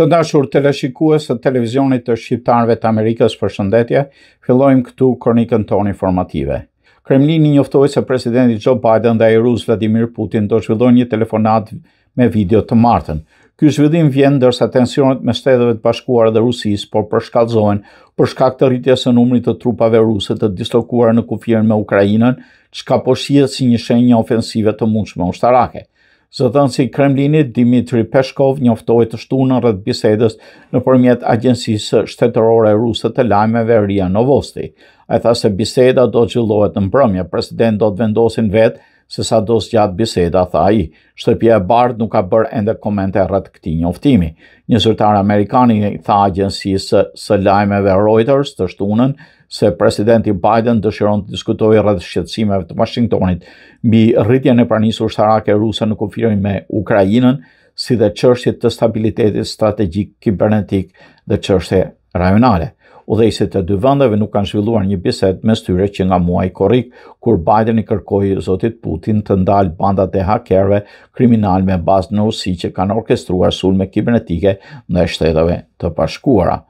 Të dashur teleshikues të televizionit të shqiptarëve të Amerikës për shëndetje, fillojmë këtu kronikën tonë informative. Kremlini njoftoi se presidenti Joe Biden dhe ai rus Vladimir Putin do zhvillojnë një telefonat me video të martën. Ky zhvillim vjen ndërsa tensionet me Shteteve të Bashkuara dhe Rusisë por përshkallëzohen për shkak të rritjes së numrit të trupave ruse të dislokuara në kufirin me Ukrainën, çka po shihet si një shenjë ofensive të mundshme ushtarake zëdhënësi Kremlinit Dimitri Peshkov njoftoj të shtunën në rrët bisedës në përmjet agjensisë shtetërore rusë të lajmeve Ria Novosti. A e tha se biseda do gjillohet në mbrëmja, president do të vendosin vetë se sa do gjatë biseda, tha i. Shtëpje e bardë nuk ka bërë ende komente rrët këti njoftimi. Një zërtar Amerikani tha agjensisë së lajmeve Reuters të shtunën, se presidenti Biden dëshiron të diskutojë rreth shqetësimeve të Washingtonit mbi rritjen e pranisë ushtarake ruse në konflikt me Ukrainën, si dhe çështjet të stabilitetit strategjik kibernetik dhe çështje rajonale. Udhëse të dy vendeve nuk kanë zhvilluar një bisedë mes tyre që nga muaji korrik, kur Biden i kërkoi zotit Putin të ndal bandat e hakerëve kriminal me bazë në usi që kanë orkestruar sulme kibernetike ndaj shtetëve të bashkuara.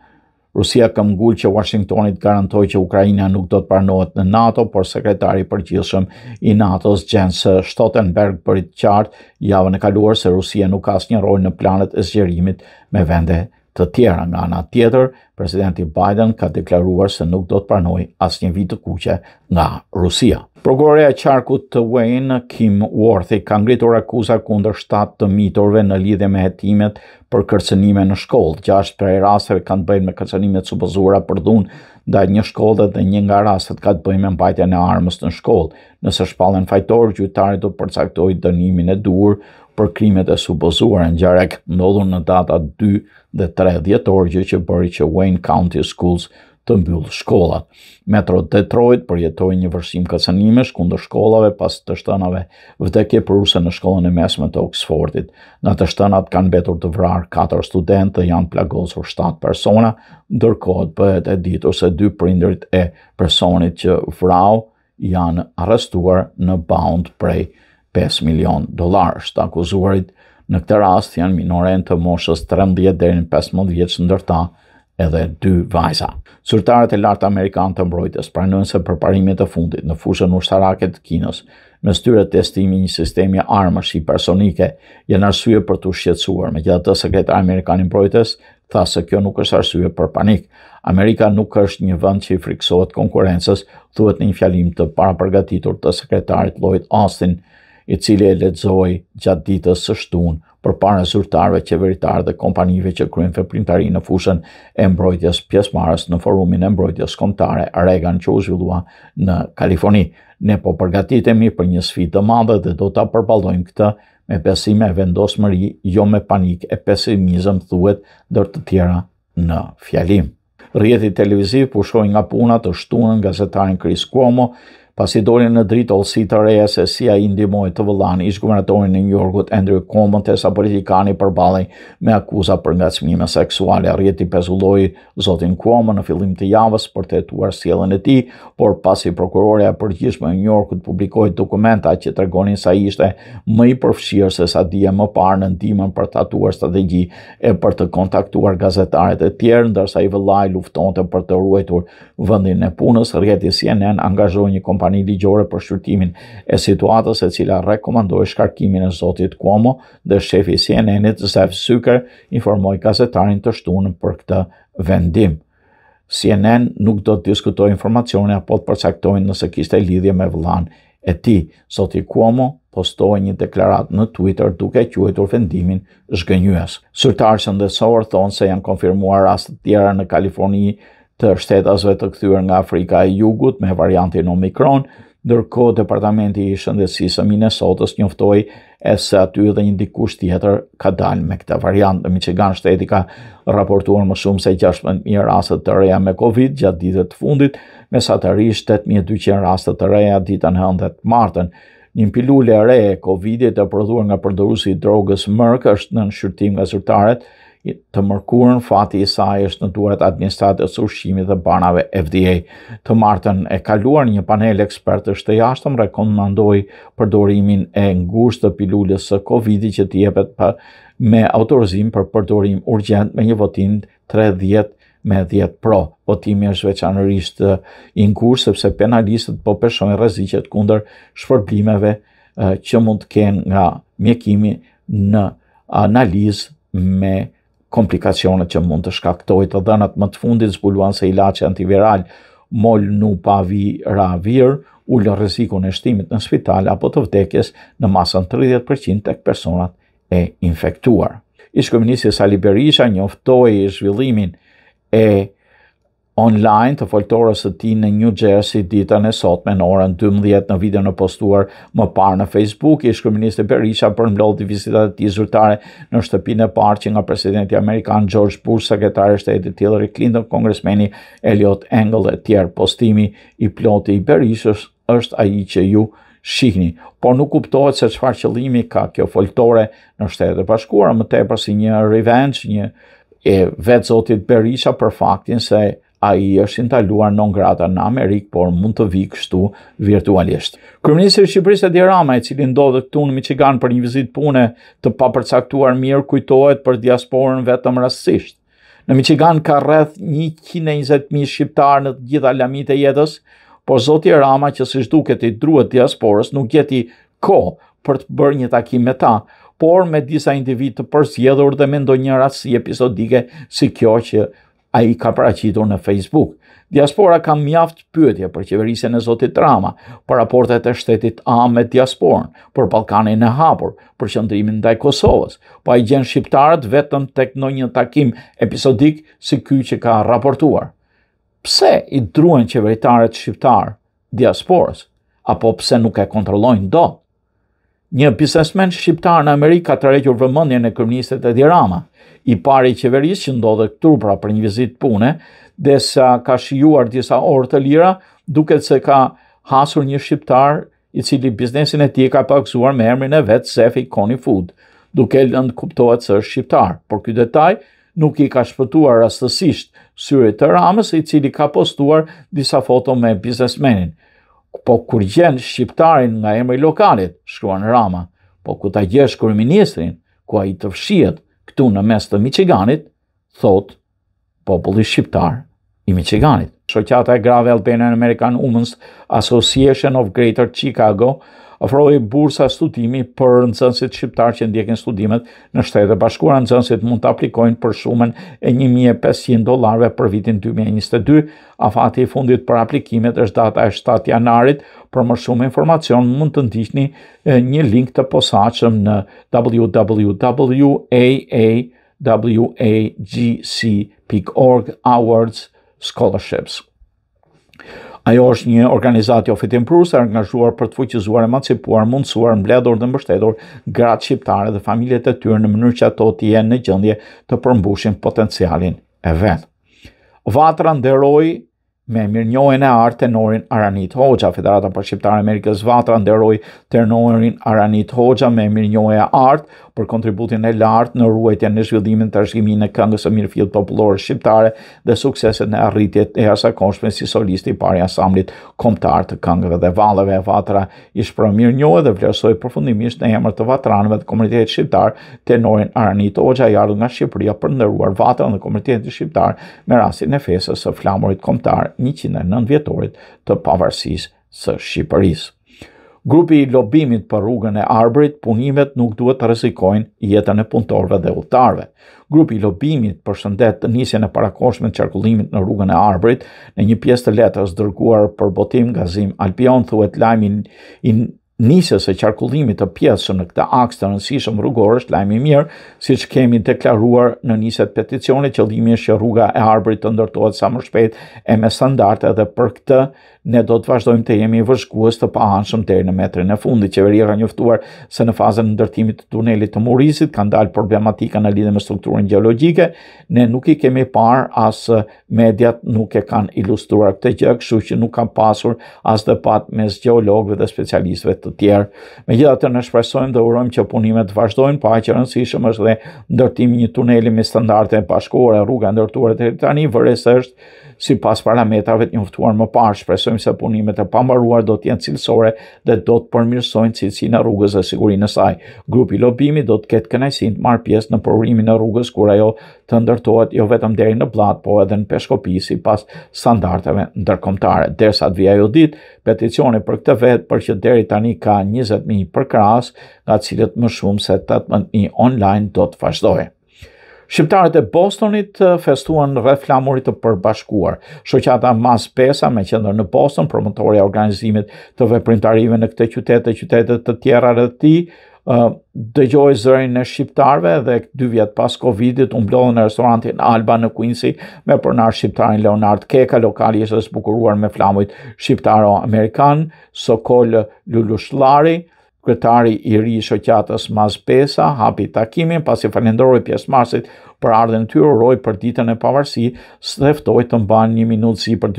Rusia ka mgull që Washingtonit garantoj që Ukrajina nuk do të parnohet në NATO, por sekretari përgjithshëm i NATO-s Jens Stoltenberg për i qartë javën e kaluar se Rusia nuk ka asë një rol në planet e zgjerimit me vende Të tjera nga ana tjetër, presidenti Biden ka deklaruar se nuk do të pranoj asnjë vit të kuqe nga Rusia. Prokuroreja e qarkut të Wayne Kim Worthy ka ngritur akuza kundër 7 të mitorëve në lidhje me hetimet për kërcënime në shkollë. Gjashtë prej rasteve kanë bënë me kërcënime të supozuara për dhunë ndaj një shkolle dhe një nga rastet ka të bëjë me mbajtjen e armës në shkollë. Nëse shpallen fajtor, gjyqtari do të përcaktojë dënimin e duhur për krimet e supozuar në gjarek ndodhur në data 2 dhe 3 djetor gjë që bëri që Wayne County Schools të mbyllë shkollat. Metro Detroit përjetoj një vërsim këtësënimesh kundër shkollave pas të shtënave vdekje për ruse në shkollën e mesme të Oxfordit. Në të shtënat kanë betur të vrarë 4 studentë dhe janë plagosur 7 persona, ndërkohë përhet e ditë ose 2 prindërit e personit që vrau janë arrestuar në bound prej 5 milion dolar. Shtë akuzuarit në këtë rast janë minoren të moshës 13 dhe në 15 vjetës ndërta edhe dy vajza. Surtarët e lartë Amerikanë të mbrojtës pranojnë se përparimet të fundit në fushën ushtarake të Kinës, me styre testimi një sistemi armësh i personike, janë arsye për të shqetsuar, me gjithë të sekretar Amerikanë mbrojtës, tha se kjo nuk është arsye për panik. Amerika nuk është një vend që i friksohet konkurences, thuhet në një fjalim të para përgatitur të sekretarit Lloyd Austin, i cili e ledzoj gjatë ditës së shtunë për parën zyrtarve qeveritarë dhe kompanive që kryen veprimtari në fushën e mbrojtjes pjesmarës në forumin e mbrojtjes kontare Reagan që u zhvillua në Kaliforni. Ne po përgatitemi për një sfidë të madhe dhe do ta përballojmë këtë me besim e vendosmëri, jo me panik e pesimizëm thuhet dër të tjera në fjalim. Rrjeti televiziv pushoi nga puna të shtunën gazetarin Chris Cuomo pasi doli në dritë olësi të reja se si a indimoj të vëllani ish guvernatorin në New Yorkut Andrew Cuomo të sa politikani për me akuza për nga cmime seksuale. Arjeti pezulloj zotin Cuomo në fillim të javës për të etuar sielën e ti, por pasi prokuroria për gjishme në New Yorkut publikoj dokumenta që të regonin sa ishte më i përfshirë se sa dhije më parë në ndimën për të atuar strategi e për të kontaktuar gazetaret e tjerë, ndërsa i vëllaj lufton të për të ruajtur vëndin e punës, rjeti CNN angazhoj një kompani kompani ligjore për shqyrtimin e situatës e cila rekomandoj shkarkimin e Zotit Cuomo dhe shefi CNN-it Zef Syker informoj kasetarin të shtunë për këtë vendim. CNN nuk do të diskutoj informacione apo të përsektojnë nëse kiste lidhje me vlan e ti. Zoti Cuomo postoj një deklarat në Twitter duke quajtur vendimin zhgënjues. Sërtarë shëndesorë thonë se janë konfirmuar rastë tjera në Kalifornijë të shtetasve të këthyre nga Afrika e Jugut me variantin Omikron, nërko Departamenti i Shëndetsisë e Minnesotës njoftoj e se aty dhe një dikush tjetër ka dalë me këta variantë. Michigan shteti ka raportuar më shumë se 16.000 rastet të reja me Covid gjatë ditët të fundit, me satërisht 8.200 rastet të reja ditën hëndet martën. Një pilule e re e Covidit e prodhuar nga përdorusi drogës Merck është në nëshyrtim nga zyrtaret, të mërkurën fati i saj është në duhet administratës ushqimi dhe banave FDA. Të martën e kaluar një panel ekspertës të jashtëm rekomendoj përdorimin e ngusht të pilullës së COVID-i që tjepet për me autorizim për përdorim urgent me një votim 30 me 10 pro. Votimi është veçanërisht i ngusht sepse penalistët po peshojnë rezicet kunder shpërblimeve që mund të kenë nga mjekimi në analizë me komplikacionet që mund të shkaktoj të dhënat më të fundit zbuluan se ilaçi antiviral Molnupavi Ravir ul rrezikun e shtimit në spital apo të vdekjes në masën 30% tek personat e infektuar. Ishkomunisja Sali Berisha njoftoi zhvillimin e online të foltorës të ti në New Jersey ditën e sot me në orën 12 në video në postuar më parë në Facebook, ishë kërministë Berisha për mblodhë të visitat të ti zyrtare në shtëpinë e parë që nga presidenti Amerikan George Bush, sekretarë e shtetit Hillary Clinton, kongresmeni Elliot Engel dhe tjerë postimi i ploti i Berishës është aji që ju shihni, por nuk kuptohet se qëfar qëllimi ka kjo foltore në shtetë e pashkuara, më tepër si një revenge, një e vetë Zotit Berisha për faktin se a i është intaluar non grata në Amerikë, por mund të vikë shtu virtualisht. Kryministri Shqipërisë Edi Rama, i cili ndodhet këtu në Michigan për një vizitë pune të papërcaktuar mirë, kujtohet për diasporën vetëm rastësisht. Në Michigan ka rreth 120.000 shqiptarë në të gjitha lamit e jetës, por zoti Rama që si shduket i druhet diasporës nuk jeti ko për të bërë një takim me ta, por me disa individ të përzjedhur dhe me ndonjë rasi episodike si kjo që a i ka praqitur në Facebook. Diaspora ka mjaft pyetje për qeverisen e Zotit Rama, për raportet e shtetit A me diasporën, për Balkanin e Hapur, për qëndrimin ndaj Kosovës, pa po i gjenë shqiptarët vetëm tek në një takim episodik si ky që ka raportuar. Pse i druen qeveritarët shqiptarë diasporës, apo pse nuk e kontrollojnë do? një biznesmen shqiptar në Amerikë ka të rekjur vëmëndje në kërministet e dirama, i pari qeverisë që ndodhe këtur pra për një vizit pune, dhe sa ka shijuar disa orë të lira, duket se ka hasur një shqiptar i cili biznesin e ti ka pakësuar me emrin e vetë Sefi Koni Food, duke lëndë kuptohet se është shqiptar, por këtë detaj nuk i ka shpëtuar rastësisht syrit të ramës i cili ka postuar disa foto me biznesmenin. Po kur gjenë shqiptarin nga emri lokalit, shkruan Rama, po ku ta gjesh kërë ministrin, ku a i të fshiet këtu në mes të Michiganit, thot, populli shqiptar i Michiganit. Shoqata e Grave Albanian American Women's Association of Greater Chicago ofroi bursa studimi për nxënësit shqiptar që ndjekin studimet në Shtetet e Bashkuara. Nxënësit mund të aplikojnë për shumën e 1500 dollarëve për vitin 2022. Afati i fundit për aplikimet është data e 7 janarit. Për më shumë informacion mund të ndiqni një link të posaçëm në www.aawagc.org awards.com scholarships. Ajo është një organizatë jo fitim prurës e angazhuar për të fuqizuar, emancipuar, mundësuar, mbledhur dhe mbështetur gratë shqiptare dhe familjet e tyre në mënyrë që ato të jenë në gjendje të përmbushin potencialin e vet. Vatra nderoi me mirënjohjen e art tenorin Aranit Hoxha, Federata për Shqiptare Amerikës Vatra nderoi tenorin Aranit Hoxha me e art, për kontributin e lartë në ruajtja në zhvillimin të arshimi në këngës e mirëfil popullore shqiptare dhe sukseset në arritjet e asa konshme si solisti i pari asamlit komptar të këngëve dhe valëve e vatra ishë për mirë njohë dhe vlerësoj përfundimisht në emër të vatranëve të komunitet shqiptar të nojën aranit Oja Jardu nga Shqipëria për ndëruar vatra në komunitet shqiptar me rasin e fesës së flamurit komptar 109 vjetorit të pavarsis së Shqipëris. Grupi i lobimit për rrugën e Arbrit, punimet nuk duhet të rrezikojnë jetën e punëtorëve dhe udhëtarëve. Grupi i lobimit për shëndet të nisjen e parakoshme të qarkullimit në rrugën e Arbrit, në një pjesë të letrës dërguar për botim gazim Alpion thuhet lajmin, i nisës e qarkullimit të pjesën në këta aks të nësishëm rrugor është lajmi mirë, si që kemi deklaruar në niset peticione, që dhimi është që rruga e arbrit të ndërtojtë sa më shpet e me standarte dhe për këtë ne do të vazhdojmë të jemi vëshkuës të pahanshëm të në metrin e fundi. Qeveria ka njëftuar se në fazën në ndërtimit të tunelit të murisit, kanë dalë problematika në lidhe me strukturën geologike, ne nuk i kemi parë asë mediat nuk e kanë ilustruar këtë gjë, këshu që nuk kanë pasur asë dhe pat mes geologëve dhe specialistëve të të tjerë. Me gjitha të në shpresojmë dhe urojmë që punimet të vazhdojnë, pa që rëndësishëm është dhe ndërtimi një tuneli me standarte e pashkore, rruga ndërtuar të tani, vërës është si pas parametrave të njëftuar më parë, shpresojmë se punimet e pambaruar do t'jenë cilësore dhe do të përmirësojnë cilësin e rrugës dhe sigurinë saj. Grupi lobimi do të ketë kënajsin të marë pjesë në përurimin e rrugës kur ajo të ndërtojt jo vetëm deri në blatë, po edhe në peshkopi si pas standarteve ndërkomtare. Dersa të vijajo ditë, peticioni për këtë vetë për që deri tani ka 20.000 për kras, nga cilët më shumë se 8.000 online do të fashdoj. Shqiptarët e Bostonit festuan rreth flamurit të përbashkuar. Shoqata Mas Pesa me qendër në Boston, promotori i organizimit të veprimtarive në këtë qytet e qytete të tjera rreth tij, dëgjoj zërin e shqiptarve dhe 2 dy vjetë pas Covidit unë në restorantin Alba në Quincy me përnar shqiptarin Leonard Keka lokali i shës bukuruar me flamujt shqiptaro Amerikan Sokol Lulush Lari kretari i ri i shoqatës Maz Pesa, hapi takimin pasi falenderoj pjesë marsit për ardhen të uroj për ditën e pavarësi së dheftoj të mban një minutë si për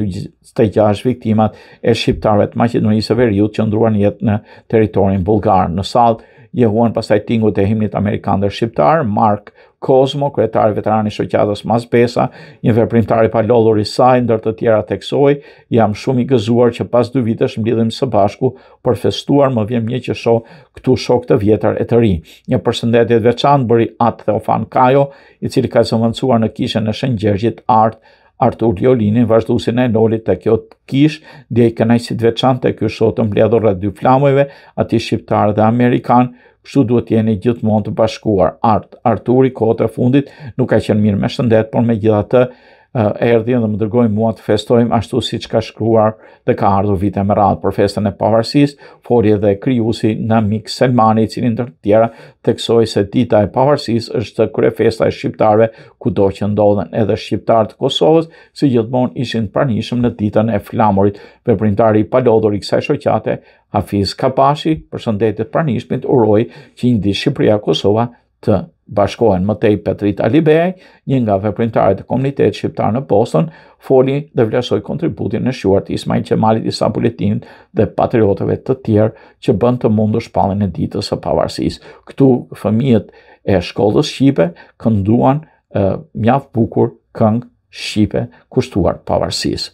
të gjash viktimat e shqiptarve të maqedonisë në veriut severiut që ndruan jetë në teritorin bulgarë në saltë je huan pasaj tingu të himnit Amerikan dhe Shqiptar, Mark Kozmo, kretar veterani shoqatës Mas Besa, një veprimtari pa lollur i saj, ndër të tjera teksoj, jam shumë i gëzuar që pas du vitesh mblidhim së bashku për festuar më vjem një që sho këtu shok të vjetër e të ri. Një përshëndetje të veçantë bëri atë Theofan Kajo, i cili ka zëmëncuar në kishën e shëngjergjit artë Artur Jolinin, vazhduesin e Lolit të kjo kish, dhe i kënaqësit veçan të kjo shotë mbledhur rrë dy flamëve, ati shqiptar dhe amerikan, kështu duhet jeni gjithmonë të bashkuar. Art, Arturi, kote fundit, nuk ka qenë mirë me shëndet, por me gjitha të, uh, erdhjen dhe më dërgojnë mua të festojmë ashtu si që ka shkruar dhe ka ardhur vite më radhë për festën e pavarësis, forje dhe kryusi në mik Selmani, cilin në të tjera teksoj se dita e pavarësis është kërë festa e shqiptarve ku do që ndodhen edhe shqiptarë të Kosovës, si gjithmon ishin pranishëm në ditën e flamurit për printari i palodhur i kësaj shoqate, Hafiz Kapashi, sëndetit pranishmit, uroj që indi Shqipëria Kosova, të bashkohen më tej Petrit Alibej, një nga veprimtarët e komunitetit shqiptar në Boston, foli dhe vlersoi kontributin e shuar të Ismail Qemalit i sapoletimit dhe patriotëve të tjerë që bën të mundu shpallin e ditës së pavarësisë. Ktu fëmijët e shkollës Shqipe kënduan mjaft bukur këngë Shqipe kushtuar pavarësisë.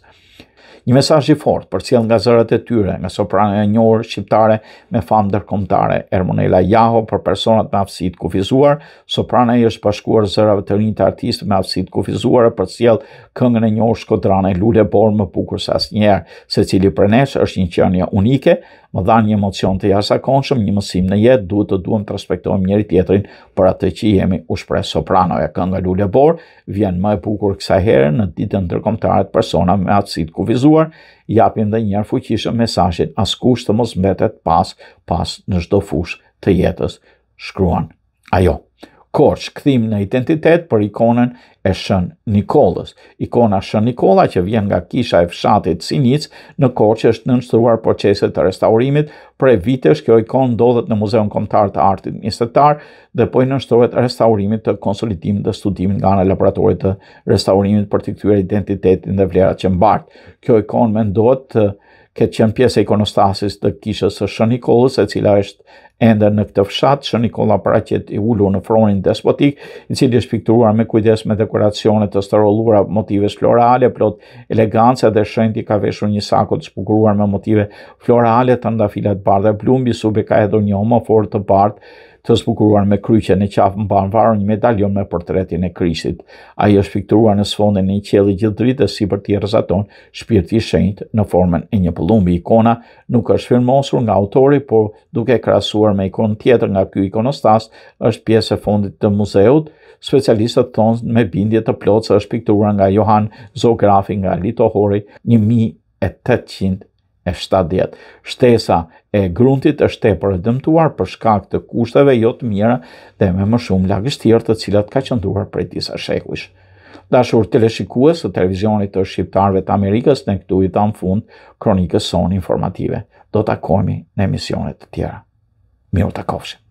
Një mesazh i fortë përcjell nga zërat e tyre, nga soprana e njohur shqiptare me famë ndërkombëtare Ermonela Jaho për personat me aftësi të kufizuar, soprana i është bashkuar zërave të rinj të artistëve me aftësi të kufizuar përcjell këngën e njohur Shkodranë Lule Bor më bukur se asnjëherë, secili prej nesh është një qenie unike, më dhan një emocion të jashtëzakonshëm, një mësim në jetë, duhet të duam të respektojmë njëri tjetrin për atë që jemi, u shpreh soprano e këngës Lule Bor, vjen më e bukur kësaj herë në ditën ndërkombëtare të personave me aftësi të kufizuar kaluar, japin dhe njërë fuqishëm mesashtin, as kush të mos mbetet pas, pas në shdo fush të jetës shkruan. Ajo korç, kthim në identitet për ikonën e Shën Nikollës. Ikona Shën Nikola që vjen nga kisha e fshatit Sinic në Korçë është nënshtruar proceset të restaurimit. Për vitesh kjo ikon ndodhet në Muzeun Kombëtar të Artit Mistetar dhe po i nënshtrohet restaurimit të konsolidimit dhe studimit nga ana laboratorit të restaurimit për të kthyer identitetin dhe vlerat që mbart. Kjo ikon mendohet të këtë qenë pjesë e ikonostasis të kishës së Shënikollës, e cila është ende në këtë fshat, Shënikolla pra që i ullu në fronin despotik, i cili është pikturuar me kujdes me dekoracionet të stërollura motive florale, plot elegancë dhe shënti ka veshur një sako të spukuruar me motive florale të ndafilat bardhe plumbi, sube ka edhe një homofor të bardhe, të zbukuruar me kryqe në qafë mba në varë një medaljon me portretin e krisit. Ajo është pikturuar në sfondin një qeli gjithë dritë si për tjerë zaton shpirti shenjt në formën e një pëllumbi ikona, nuk është firmosur nga autori, por duke krasuar me ikon tjetër nga kjo ikonostas, është pjesë e fondit të muzeut, specialistët thonë me bindje të plotës është pikturuar nga Johan Zografi nga Litohori 1800 e 70. Shtesa e gruntit është tepër për e dëmtuar për shkak të kushtave jo të mjera dhe me më shumë lagështirë të cilat ka qënduar prej disa shekush. Dashur teleshikues të televizionit të shqiptarve të Amerikës në këtu i tam fund kronikës son informative. Do të akomi në emisionet të tjera. Mirë të kofshim.